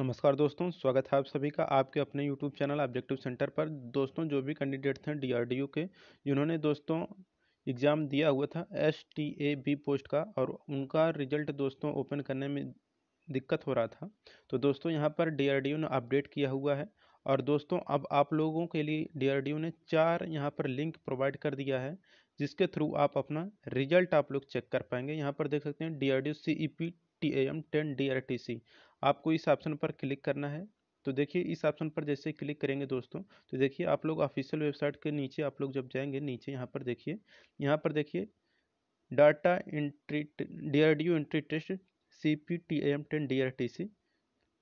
नमस्कार दोस्तों स्वागत है आप सभी का आपके अपने यूट्यूब चैनल ऑब्जेक्टिव सेंटर पर दोस्तों जो भी कैंडिडेट थे डीआरडीयू के जिन्होंने दोस्तों एग्ज़ाम दिया हुआ था S T A B post का और उनका रिजल्ट दोस्तों ओपन करने में दिक्कत हो रहा था तो दोस्तों यहाँ पर डीआरडीयू ने अपडेट किया हुआ है और दोस्तों अब आप लोगों के लिए डी ने चार यहाँ पर लिंक प्रोवाइड कर दिया है जिसके थ्रू आप अपना रिजल्ट आप लोग चेक कर पाएंगे यहाँ पर देख सकते हैं D R D C E P T A M ten D R T C आपको इस ऑप्शन पर क्लिक करना है तो देखिए इस ऑप्शन पर जैसे क्लिक करेंगे दोस्तों तो देखिए आप लोग ऑफिशियल वेबसाइट के नीचे आप लोग जब जाएंगे नीचे यहाँ पर देखिए यहाँ पर देखिए data entry D R D U entry test C P T M ten D R T C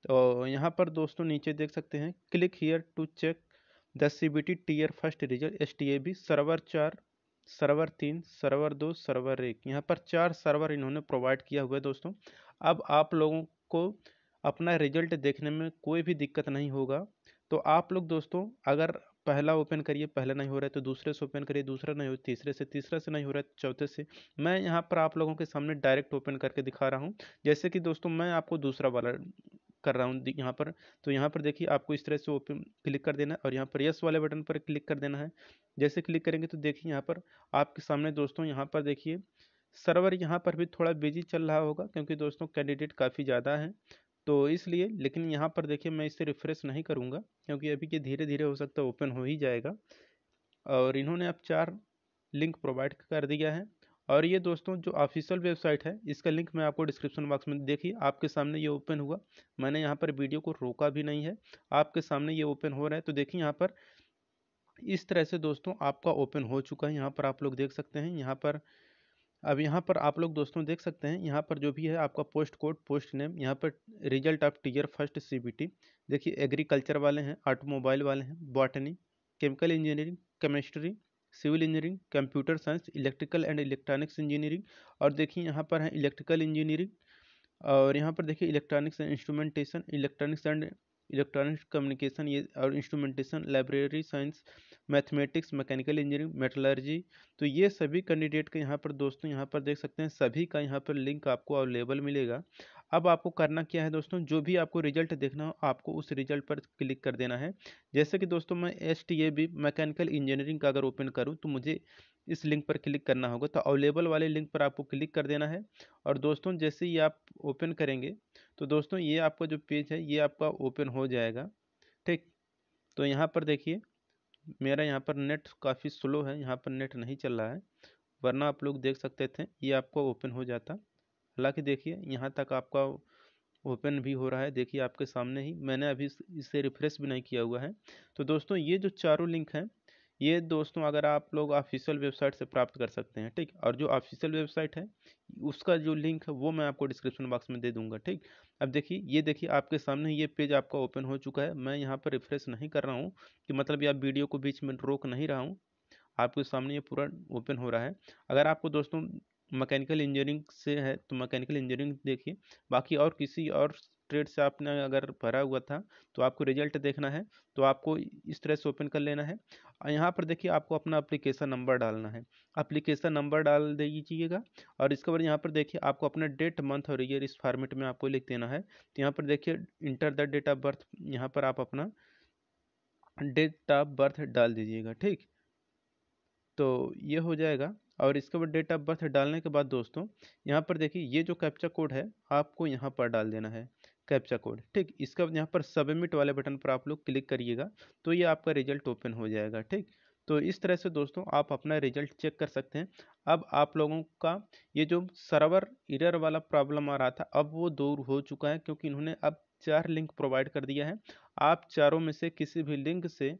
तो यहाँ पर दोस्तों नीचे देख सकते हैं click here to check the C B T T R first result S T A B server चार server तीन सर्वर दो सर्वर एक यहाँ पर चार सर्वर इन्होंने प्रोवाइड किया हुआ है दोस्तों अब आप लोगों को अपना रिजल्ट देखने में कोई भी दिक्कत नहीं होगा तो आप लोग दोस्तों अगर पहला ओपन करिए पहला नहीं हो रहा है तो दूसरे से ओपन करिए दूसरा नहीं हो तीसरे से तीसरा से नहीं हो रहा है चौथे से मैं यहाँ पर आप लोगों के सामने डायरेक्ट ओपन करके दिखा रहा हूँ जैसे कि दोस्तों मैं आपको दूसरा वाला कर रहा हूँ यहाँ पर तो यहाँ पर देखिए आपको इस तरह से ओपन क्लिक कर देना है और यहाँ पर यस वाले बटन पर क्लिक कर देना है जैसे क्लिक करेंगे तो देखिए यहाँ पर आपके सामने दोस्तों यहाँ पर देखिए सर्वर यहाँ पर भी थोड़ा बिजी चल रहा होगा क्योंकि दोस्तों कैंडिडेट काफ़ी ज़्यादा है तो इसलिए लेकिन यहाँ पर देखिए मैं इसे रिफ़्रेश नहीं करूँगा क्योंकि अभी ये धीरे धीरे हो सकता है ओपन हो ही जाएगा और इन्होंने अब चार लिंक प्रोवाइड कर दिया है और ये दोस्तों जो ऑफिशियल वेबसाइट है इसका लिंक मैं आपको डिस्क्रिप्शन बॉक्स में देखिए आपके सामने ये ओपन हुआ मैंने यहाँ पर वीडियो को रोका भी नहीं है आपके सामने ये ओपन हो रहा है तो देखिए यहाँ पर इस तरह से दोस्तों आपका ओपन हो चुका है यहाँ पर आप लोग देख सकते हैं यहाँ पर अब यहाँ पर आप लोग दोस्तों देख सकते हैं यहाँ पर जो भी है आपका पोस्ट कोड पोस्ट नेम यहाँ पर result of tier first CBT देखिए एग्रीकल्चर वाले हैं ऑटोमोबाइल वाले हैं botany chemical engineering chemistry civil engineering computer science electrical and electronics engineering और देखिए यहाँ पर है इलेक्ट्रिकल इंजीनियरिंग और यहाँ पर देखिए electronics and instrumentation electronics and electronics communication ये और instrumentation library science mathematics mechanical engineering metallurgy तो ये सभी कैंडिडेट के यहाँ पर दोस्तों यहाँ पर देख सकते हैं सभी का यहाँ पर लिंक आपको अवेलेबल मिलेगा अब आपको करना क्या है दोस्तों जो भी आपको रिजल्ट देखना हो आपको उस रिजल्ट पर क्लिक कर देना है जैसे कि दोस्तों मैं S T A B mechanical engineering का अगर ओपन करूं तो मुझे इस लिंक पर क्लिक करना होगा तो अवेलेबल वाले लिंक पर आपको क्लिक कर देना है और दोस्तों जैसे ही आप ओपन करेंगे तो दोस्तों ये आपका जो पेज है ये आपका ओपन हो जाएगा ठीक तो यहाँ पर देखिए मेरा यहाँ पर नेट काफ़ी स्लो है यहाँ पर नेट नहीं चल रहा है वरना आप लोग देख सकते थे ये आपका ओपन हो जाता हालाँकि देखिए यहाँ तक आपका ओपन भी हो रहा है देखिए आपके सामने ही मैंने अभी इसे रिफ्रेश भी नहीं किया हुआ है तो दोस्तों ये जो चारों लिंक हैं ये दोस्तों अगर आप लोग ऑफिशियल वेबसाइट से प्राप्त कर सकते हैं ठीक और जो ऑफिशियल वेबसाइट है उसका जो लिंक है वो मैं आपको डिस्क्रिप्शन बॉक्स में दे दूंगा ठीक अब देखिए ये देखिए आपके सामने ये पेज आपका ओपन हो चुका है मैं यहाँ पर रिफ्रेश नहीं कर रहा हूँ कि मतलब आप वीडियो को बीच में रोक नहीं रहा हूँ आपके सामने ये पूरा ओपन हो रहा है अगर आपको दोस्तों मैकेनिकल इंजीनियरिंग से है तो मैकेनिकल इंजीनियरिंग देखिए बाकी और किसी और ट्रेड से आपने अगर भरा हुआ था तो आपको रिजल्ट देखना है तो आपको इस तरह से ओपन कर लेना है और यहाँ पर देखिए आपको अपना अप्लीकेशन नंबर डालना है अप्लीकेशन नंबर डाल दीजिएगा और इसके बाद यहाँ पर देखिए आपको अपना डेट मंथ और ईयर इस फार्मेट में आपको लिख देना है तो यहाँ पर देखिए enter the date of birth यहाँ पर आप अपना डेट ऑफ बर्थ डाल दीजिएगा ठीक तो ये हो जाएगा और इसके बाद डेट ऑफ बर्थ डालने के बाद दोस्तों यहाँ पर देखिए ये जो कैप्चा कोड है आपको यहाँ पर डाल देना है कैप्चा कोड ठीक इसके बाद यहाँ पर सबमिट वाले बटन पर आप लोग क्लिक करिएगा तो ये आपका रिजल्ट ओपन हो जाएगा ठीक तो इस तरह से दोस्तों आप अपना रिजल्ट चेक कर सकते हैं अब आप लोगों का ये जो सर्वर इरर वाला प्रॉब्लम आ रहा था अब वो दूर हो चुका है क्योंकि इन्होंने अब चार लिंक प्रोवाइड कर दिया है आप चारों में से किसी भी लिंक से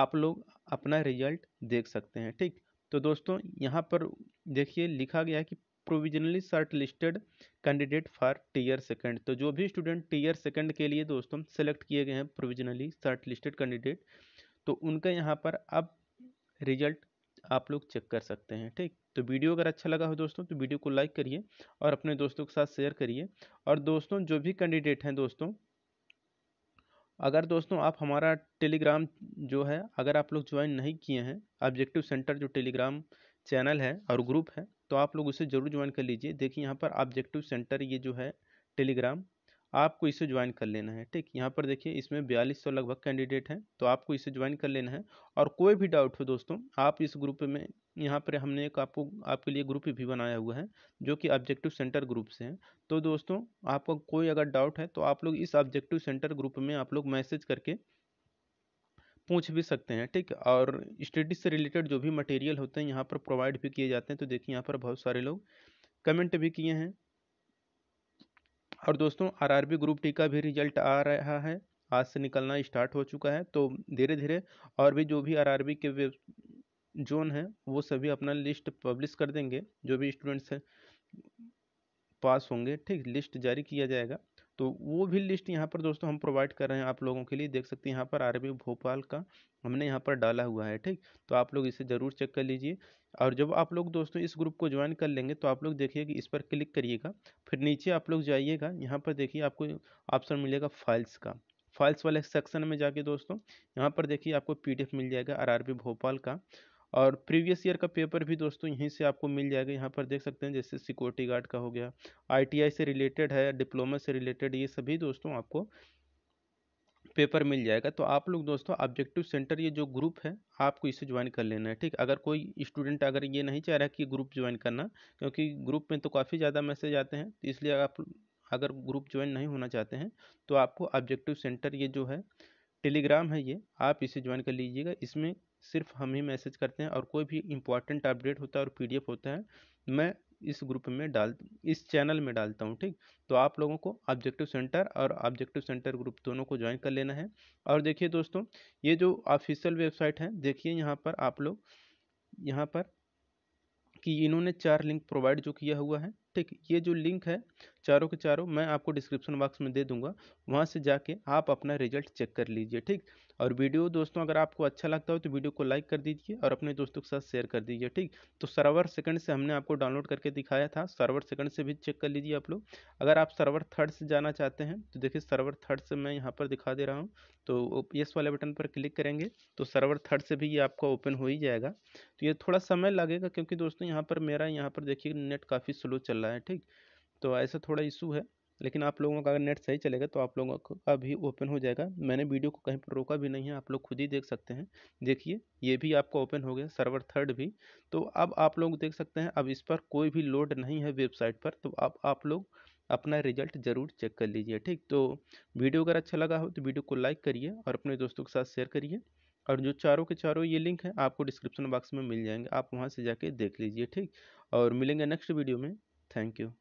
आप लोग अपना रिजल्ट देख सकते हैं ठीक तो दोस्तों यहाँ पर देखिए लिखा गया है कि provisionally shortlisted candidate for tier second तो जो भी स्टूडेंट टीयर सेकंड के लिए दोस्तों सेलेक्ट किए गए हैं प्रोविजनली शॉर्ट लिस्टेड कैंडिडेट तो उनका यहाँ पर अब रिजल्ट आप लोग चेक कर सकते हैं ठीक तो वीडियो अगर अच्छा लगा हो दोस्तों तो वीडियो को लाइक करिए और अपने दोस्तों के साथ शेयर करिए और दोस्तों जो भी कैंडिडेट हैं दोस्तों अगर दोस्तों आप हमारा टेलीग्राम जो है अगर आप लोग ज्वाइन नहीं किए हैं ऑब्जेक्टिव सेंटर जो टेलीग्राम चैनल है और ग्रुप है तो आप लोग उसे ज़रूर ज्वाइन कर लीजिए देखिए यहाँ पर ऑब्जेक्टिव सेंटर ये जो है टेलीग्राम आपको इसे ज्वाइन कर लेना है ठीक यहाँ पर देखिए इसमें बयालीस सौ लगभग कैंडिडेट हैं तो आपको इसे ज्वाइन कर लेना है और कोई भी डाउट हो दोस्तों आप इस ग्रुप में यहाँ पर हमने एक आपको आपके लिए ग्रुप भी बनाया हुआ है जो कि ऑब्जेक्टिव सेंटर ग्रुप से है तो दोस्तों आपका कोई अगर डाउट है तो आप लोग इस ऑब्जेक्टिव सेंटर ग्रुप में आप लोग मैसेज करके पूछ भी सकते हैं ठीक और स्टडीज से रिलेटेड जो भी मटेरियल होते हैं यहाँ पर प्रोवाइड भी किए जाते हैं तो देखिए यहाँ पर बहुत सारे लोग कमेंट भी किए हैं और दोस्तों आरआरबी ग्रुप टी का भी रिजल्ट आ रहा है आज से निकलना स्टार्ट हो चुका है तो धीरे धीरे और भी जो भी आरआरबी के वेब जोन है वो सभी अपना लिस्ट पब्लिश कर देंगे जो भी स्टूडेंट्स हैं पास होंगे ठीक लिस्ट जारी किया जाएगा तो वो भी लिस्ट यहाँ पर दोस्तों हम प्रोवाइड कर रहे हैं आप लोगों के लिए देख सकते हैं यहाँ पर आरबी भोपाल का हमने यहाँ पर डाला हुआ है ठीक तो आप लोग इसे ज़रूर चेक कर लीजिए और जब आप लोग दोस्तों इस ग्रुप को ज्वाइन कर लेंगे तो आप लोग देखिए कि इस पर क्लिक करिएगा फिर नीचे आप लोग जाइएगा यहाँ पर देखिए आपको ऑप्शन मिलेगा फाइल्स का फाइल्स वाले सेक्शन में जाके दोस्तों यहाँ पर देखिए आपको पीडीएफ मिल जाएगा आरआरबी भोपाल का और प्रीवियस ईयर का पेपर भी दोस्तों यहीं से आपको मिल जाएगा यहाँ पर देख सकते हैं जैसे सिक्योरिटी गार्ड का हो गया आईटीआई से रिलेटेड है डिप्लोमा से रिलेटेड ये सभी दोस्तों आपको पेपर मिल जाएगा तो आप लोग दोस्तों ऑब्जेक्टिव सेंटर ये जो ग्रुप है आपको इसे ज्वाइन कर लेना है ठीक अगर कोई स्टूडेंट अगर ये नहीं चाह रहा कि ग्रुप ज्वाइन करना क्योंकि ग्रुप में तो काफ़ी ज़्यादा मैसेज आते हैं तो इसलिए आप अगर ग्रुप ज्वाइन नहीं होना चाहते हैं तो आपको ऑब्जेक्टिव सेंटर ये जो है टेलीग्राम है ये आप इसे ज्वाइन कर लीजिएगा इसमें सिर्फ हम ही मैसेज करते हैं और कोई भी इम्पॉर्टेंट अपडेट होता है और पी होता है मैं इस ग्रुप में डाल इस चैनल में डालता हूँ ठीक तो आप लोगों को ऑब्जेक्टिव सेंटर और ऑब्जेक्टिव सेंटर ग्रुप दोनों को ज्वाइन कर लेना है और देखिए दोस्तों ये जो ऑफिशियल वेबसाइट है देखिए यहाँ पर आप लोग यहाँ पर कि इन्होंने चार लिंक प्रोवाइड जो किया हुआ है ठीक ये जो लिंक है चारों के चारों मैं आपको डिस्क्रिप्शन बॉक्स में दे दूंगा वहाँ से जाके आप अपना रिजल्ट चेक कर लीजिए ठीक और वीडियो दोस्तों अगर आपको अच्छा लगता हो तो वीडियो को लाइक कर दीजिए और अपने दोस्तों के साथ शेयर कर दीजिए ठीक तो सर्वर सेकंड से हमने आपको डाउनलोड करके दिखाया था सर्वर सेकंड से भी चेक कर लीजिए आप लोग अगर आप सर्वर थर्ड से जाना चाहते हैं तो देखिए सर्वर थर्ड से मैं यहाँ पर दिखा दे रहा हूँ तो यस वाले बटन पर क्लिक करेंगे तो सर्वर थर्ड से भी ये आपका ओपन हो ही जाएगा तो ये थोड़ा समय लगेगा क्योंकि दोस्तों यहाँ पर मेरा यहाँ पर देखिए नेट काफ़ी स्लो चल रहा है ठीक तो ऐसा थोड़ा इशू है लेकिन आप लोगों का अगर नेट सही चलेगा तो आप लोगों का भी ओपन हो जाएगा मैंने वीडियो को कहीं पर रोका भी नहीं है आप लोग खुद ही देख सकते हैं देखिए ये भी आपका ओपन हो गया सर्वर थर्ड भी तो अब आप लोग देख सकते हैं अब इस पर कोई भी लोड नहीं है वेबसाइट पर तो अब आप लोग अपना रिजल्ट ज़रूर चेक कर लीजिए ठीक तो वीडियो अगर अच्छा लगा हो तो वीडियो को लाइक करिए और अपने दोस्तों के साथ शेयर करिए और जो चारों के चारों ये लिंक है आपको डिस्क्रिप्शन बॉक्स में मिल जाएंगे आप वहाँ से जाके देख लीजिए ठीक और मिलेंगे नेक्स्ट वीडियो में Thank you.